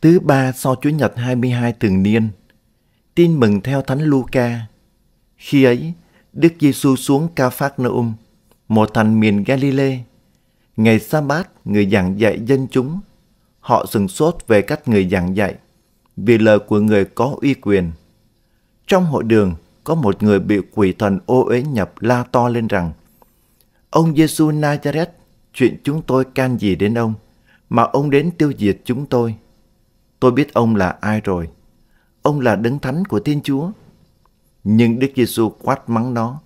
Thứ ba sau Chúa Nhật 22 thường niên. Tin mừng theo Thánh Luca. Khi ấy, Đức Giêsu xuống Ca Phác um một thành miền Galilee. Ngày sa bát người giảng dạy dân chúng. Họ sừng sốt về cách người giảng dạy, vì lời của người có uy quyền. Trong hội đường, có một người bị quỷ thần ô uế nhập la to lên rằng Ông Giêsu Nazareth, chuyện chúng tôi can gì đến ông, mà ông đến tiêu diệt chúng tôi. Tôi biết ông là ai rồi. Ông là đấng thánh của Thiên Chúa. Nhưng Đức Giêsu quát mắng nó.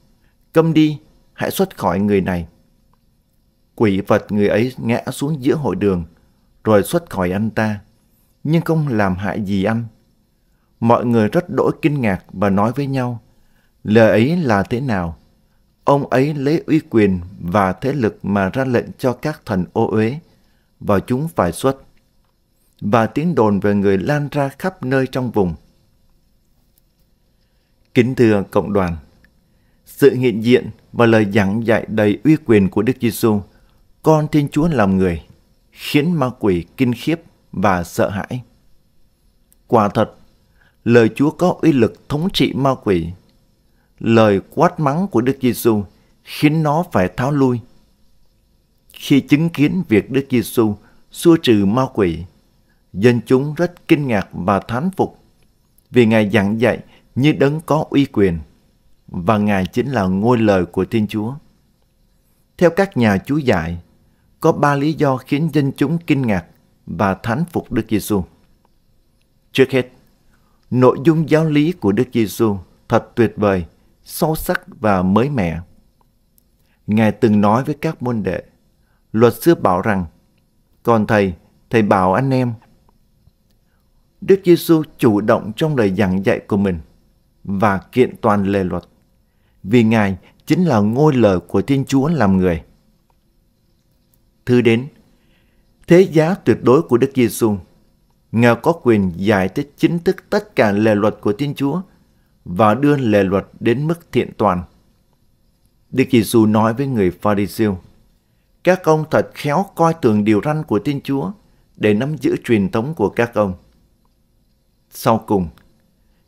Câm đi, hãy xuất khỏi người này. Quỷ vật người ấy ngã xuống giữa hội đường, rồi xuất khỏi anh ta, nhưng không làm hại gì anh. Mọi người rất đổi kinh ngạc và nói với nhau, lời ấy là thế nào? Ông ấy lấy uy quyền và thế lực mà ra lệnh cho các thần ô uế, và chúng phải xuất và tiếng đồn về người lan ra khắp nơi trong vùng. Kính thưa cộng đoàn, sự hiện diện và lời giảng dạy đầy uy quyền của Đức Giêsu, con Thiên Chúa làm người, khiến ma quỷ kinh khiếp và sợ hãi. Quả thật, lời Chúa có uy lực thống trị ma quỷ. Lời quát mắng của Đức Giêsu khiến nó phải tháo lui. Khi chứng kiến việc Đức Giêsu xua trừ ma quỷ, dân chúng rất kinh ngạc và thán phục vì Ngài giảng dạy như đấng có uy quyền và Ngài chính là ngôi lời của Thiên Chúa. Theo các nhà chú giải, có ba lý do khiến dân chúng kinh ngạc và thán phục Đức Giêsu. Trước hết, nội dung giáo lý của Đức Giêsu thật tuyệt vời, sâu sắc và mới mẻ. Ngài từng nói với các môn đệ, luật xưa bảo rằng, còn thầy, thầy bảo anh em Đức Giêsu chủ động trong lời giảng dạy của mình và kiện toàn lề luật, vì Ngài chính là ngôi lời của Thiên Chúa làm người. Thứ đến, thế giá tuyệt đối của Đức Giêsu, Ngài có quyền giải thích chính thức tất cả lề luật của Thiên Chúa và đưa lề luật đến mức thiện toàn. Đức Giêsu nói với người pha ri siêu các ông thật khéo coi tường điều răn của Thiên Chúa để nắm giữ truyền thống của các ông. Sau cùng,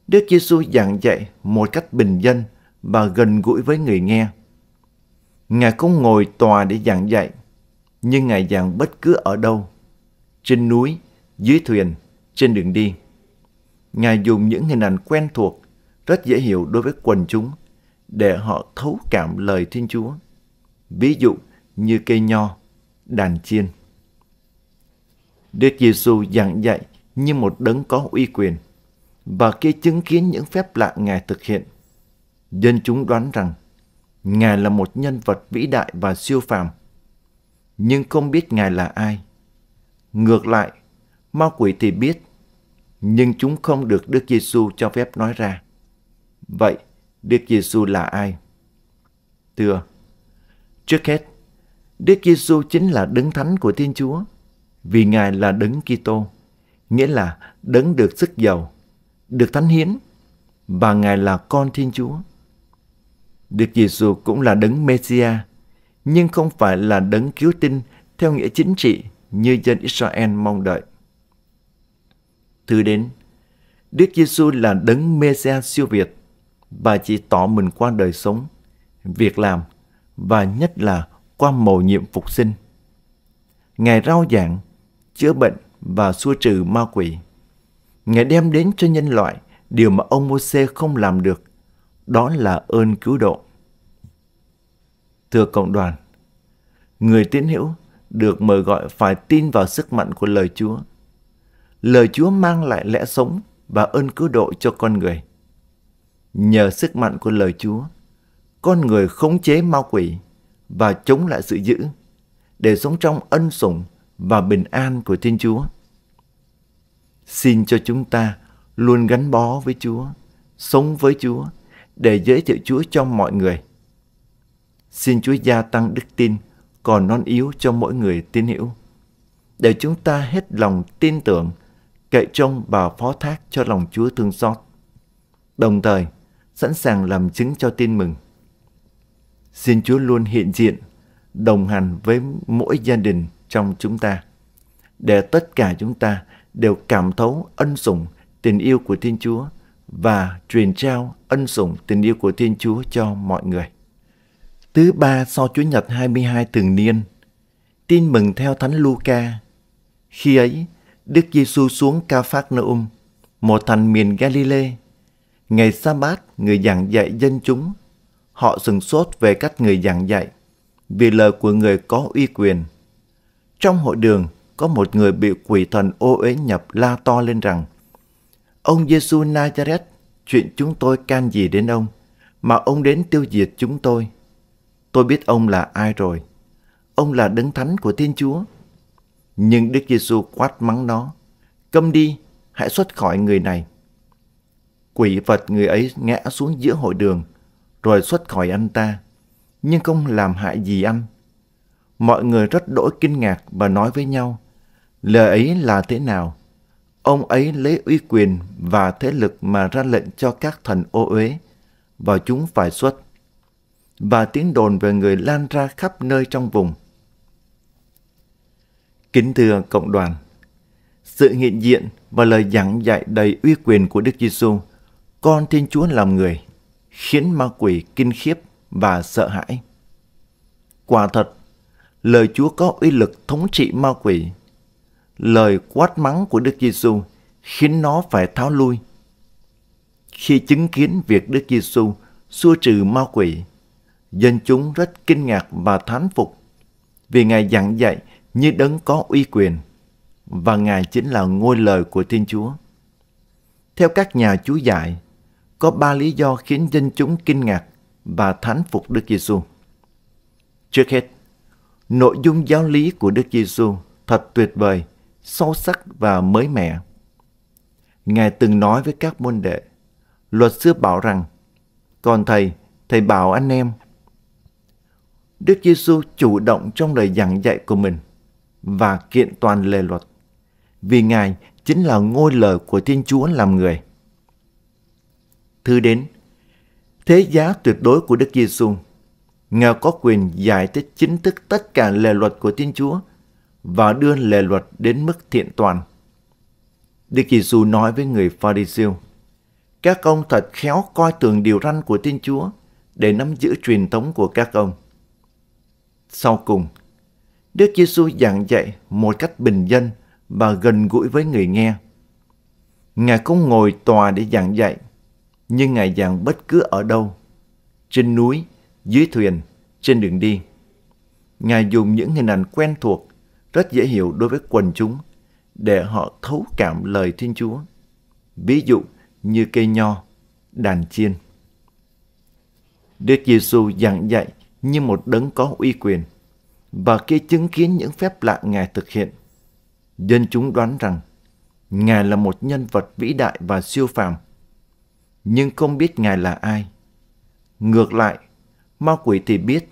Đức Giêsu giảng dạy một cách bình dân và gần gũi với người nghe. Ngài không ngồi tòa để giảng dạy, nhưng Ngài giảng bất cứ ở đâu, trên núi, dưới thuyền, trên đường đi. Ngài dùng những hình ảnh quen thuộc, rất dễ hiểu đối với quần chúng, để họ thấu cảm lời Thiên Chúa. Ví dụ như cây nho, đàn chiên. Đức Giêsu giảng dạy như một đấng có uy quyền. Và khi chứng kiến những phép lạ Ngài thực hiện, dân chúng đoán rằng Ngài là một nhân vật vĩ đại và siêu phàm, nhưng không biết Ngài là ai. Ngược lại, ma quỷ thì biết, nhưng chúng không được Đức Giêsu cho phép nói ra. Vậy, Đức Giêsu là ai? Thưa, trước hết, Đức Giêsu chính là đấng thánh của Thiên Chúa, vì Ngài là đấng Kitô nghĩa là đấng được sức giàu, được thánh hiến và Ngài là con Thiên Chúa. Đức Giêsu cũng là đấng Messia, nhưng không phải là đấng cứu tinh theo nghĩa chính trị như dân Israel mong đợi. Thứ đến, Đức Giêsu là đấng Messia siêu việt và chỉ tỏ mình qua đời sống, việc làm và nhất là qua mầu nhiệm phục sinh. Ngài rao giảng, chữa bệnh và xua trừ ma quỷ. Ngài đem đến cho nhân loại điều mà ông Môse không làm được, đó là ơn cứu độ. Thưa cộng đoàn, người tín hữu được mời gọi phải tin vào sức mạnh của lời Chúa. Lời Chúa mang lại lẽ sống và ơn cứu độ cho con người. Nhờ sức mạnh của lời Chúa, con người khống chế ma quỷ và chống lại sự dữ để sống trong ân sủng và bình an của Thiên Chúa. Xin cho chúng ta luôn gắn bó với Chúa, sống với Chúa để giới thiệu Chúa cho mọi người. Xin Chúa gia tăng đức tin còn non yếu cho mỗi người tin hiểu. Để chúng ta hết lòng tin tưởng, cậy trông và phó thác cho lòng Chúa thương xót. Đồng thời, sẵn sàng làm chứng cho tin mừng. Xin Chúa luôn hiện diện, đồng hành với mỗi gia đình trong chúng ta, để tất cả chúng ta đều cảm thấu ân sủng tình yêu của Thiên Chúa và truyền trao ân sủng tình yêu của Thiên Chúa cho mọi người. Thứ ba sau Chúa Nhật 22 thường niên, tin mừng theo Thánh Luca. Khi ấy, Đức Giêsu xuống Ca Phác Um, một thành miền Galilee. Ngày sa bát người giảng dạy dân chúng. Họ sừng sốt về cách người giảng dạy, vì lời của người có uy quyền. Trong hội đường, có một người bị quỷ thần ô uế nhập la to lên rằng Ông Giêsu Nazareth, chuyện chúng tôi can gì đến ông, mà ông đến tiêu diệt chúng tôi. Tôi biết ông là ai rồi. Ông là đấng thánh của Thiên Chúa. Nhưng Đức Giêsu quát mắng nó, câm đi, hãy xuất khỏi người này. Quỷ vật người ấy ngã xuống giữa hội đường, rồi xuất khỏi anh ta, nhưng không làm hại gì anh. Mọi người rất đỗi kinh ngạc và nói với nhau, Lời ấy là thế nào? Ông ấy lấy uy quyền và thế lực mà ra lệnh cho các thần ô uế và chúng phải xuất. Và tiếng đồn về người lan ra khắp nơi trong vùng. Kính thưa cộng đoàn, sự hiện diện và lời giảng dạy đầy uy quyền của Đức Giêsu, con Thiên Chúa làm người, khiến ma quỷ kinh khiếp và sợ hãi. Quả thật, lời Chúa có uy lực thống trị ma quỷ lời quát mắng của Đức Giêsu khiến nó phải tháo lui. Khi chứng kiến việc Đức Giêsu xua trừ ma quỷ, dân chúng rất kinh ngạc và thán phục vì Ngài giảng dạy như đấng có uy quyền và Ngài chính là ngôi lời của Thiên Chúa. Theo các nhà chú giải, có ba lý do khiến dân chúng kinh ngạc và thán phục Đức Giêsu. Trước hết, nội dung giáo lý của Đức Giêsu thật tuyệt vời – sâu sắc và mới mẻ. Ngài từng nói với các môn đệ, luật xưa bảo rằng, còn thầy, thầy bảo anh em. Đức Giêsu chủ động trong lời giảng dạy của mình và kiện toàn lề luật, vì Ngài chính là ngôi lời của Thiên Chúa làm người. Thứ đến, thế giá tuyệt đối của Đức Giêsu, Ngài có quyền giải thích chính thức tất cả lề luật của Thiên Chúa – và đưa lề luật đến mức thiện toàn. Đức Giêsu nói với người pha ri siêu các ông thật khéo coi tường điều răn của Thiên Chúa để nắm giữ truyền thống của các ông. Sau cùng, Đức Giêsu giảng dạy một cách bình dân và gần gũi với người nghe. Ngài không ngồi tòa để giảng dạy, nhưng Ngài giảng bất cứ ở đâu, trên núi, dưới thuyền, trên đường đi. Ngài dùng những hình ảnh quen thuộc rất dễ hiểu đối với quần chúng để họ thấu cảm lời Thiên Chúa. Ví dụ như cây nho, đàn chiên. Đức Giêsu giảng dạy như một đấng có uy quyền và khi chứng kiến những phép lạ Ngài thực hiện, dân chúng đoán rằng Ngài là một nhân vật vĩ đại và siêu phàm, nhưng không biết Ngài là ai. Ngược lại, ma quỷ thì biết,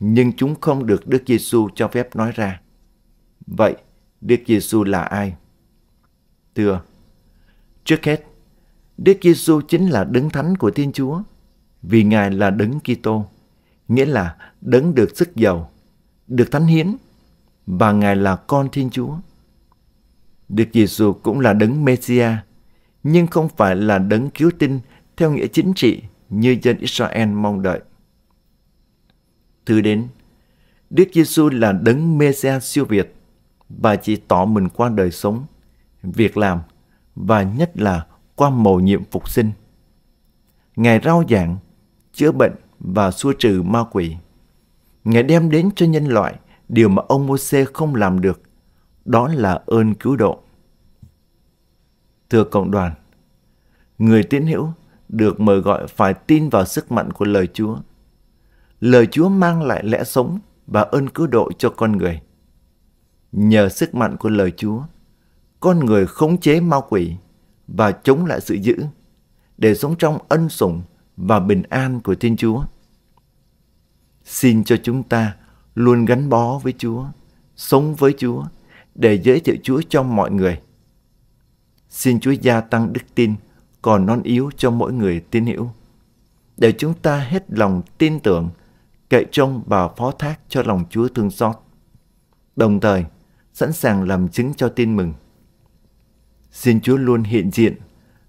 nhưng chúng không được Đức Giêsu cho phép nói ra. Vậy, Đức Giêsu là ai? Thưa, trước hết, Đức Giêsu chính là đấng thánh của Thiên Chúa, vì Ngài là đấng Kitô, nghĩa là đấng được sức giàu, được thánh hiến và Ngài là con Thiên Chúa. Đức Giêsu cũng là đấng Messia, nhưng không phải là đấng cứu tinh theo nghĩa chính trị như dân Israel mong đợi. Thứ đến, Đức Giêsu là đấng Messia siêu việt, và chỉ tỏ mình qua đời sống, việc làm và nhất là qua mầu nhiệm phục sinh. Ngài rao giảng, chữa bệnh và xua trừ ma quỷ. Ngài đem đến cho nhân loại điều mà ông Moses không làm được, đó là ơn cứu độ. Thưa cộng đoàn, người tín hữu được mời gọi phải tin vào sức mạnh của lời Chúa. Lời Chúa mang lại lẽ sống và ơn cứu độ cho con người. Nhờ sức mạnh của lời Chúa, con người khống chế ma quỷ và chống lại sự dữ để sống trong ân sủng và bình an của Thiên Chúa. Xin cho chúng ta luôn gắn bó với Chúa, sống với Chúa để giới thiệu Chúa cho mọi người. Xin Chúa gia tăng đức tin còn non yếu cho mỗi người tin hiểu, để chúng ta hết lòng tin tưởng, cậy trông và phó thác cho lòng Chúa thương xót. Đồng thời, sẵn sàng làm chứng cho tin mừng. Xin Chúa luôn hiện diện,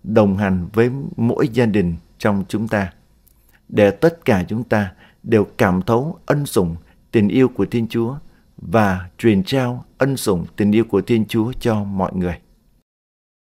đồng hành với mỗi gia đình trong chúng ta, để tất cả chúng ta đều cảm thấu ân sủng tình yêu của Thiên Chúa và truyền trao ân sủng tình yêu của Thiên Chúa cho mọi người.